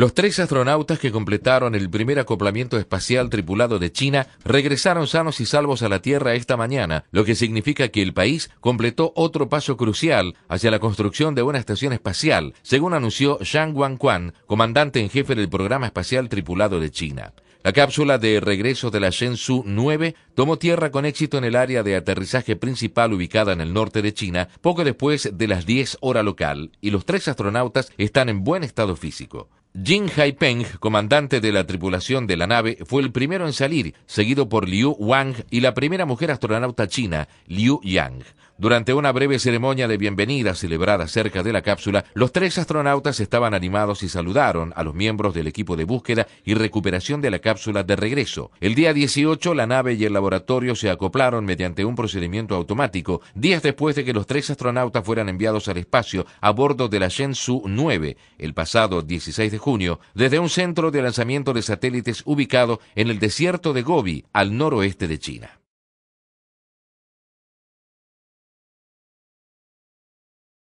Los tres astronautas que completaron el primer acoplamiento espacial tripulado de China regresaron sanos y salvos a la Tierra esta mañana, lo que significa que el país completó otro paso crucial hacia la construcción de una estación espacial, según anunció Zhang Quan, comandante en jefe del programa espacial tripulado de China. La cápsula de regreso de la Shenzhou 9 tomó tierra con éxito en el área de aterrizaje principal ubicada en el norte de China poco después de las 10 hora local y los tres astronautas están en buen estado físico. Jin Haipeng, comandante de la tripulación de la nave, fue el primero en salir, seguido por Liu Wang y la primera mujer astronauta china, Liu Yang. Durante una breve ceremonia de bienvenida celebrada cerca de la cápsula, los tres astronautas estaban animados y saludaron a los miembros del equipo de búsqueda y recuperación de la cápsula de regreso. El día 18, la nave y el laboratorio se acoplaron mediante un procedimiento automático, días después de que los tres astronautas fueran enviados al espacio a bordo de la Shenzhou 9, el pasado 16 de junio desde un centro de lanzamiento de satélites ubicado en el desierto de Gobi, al noroeste de China.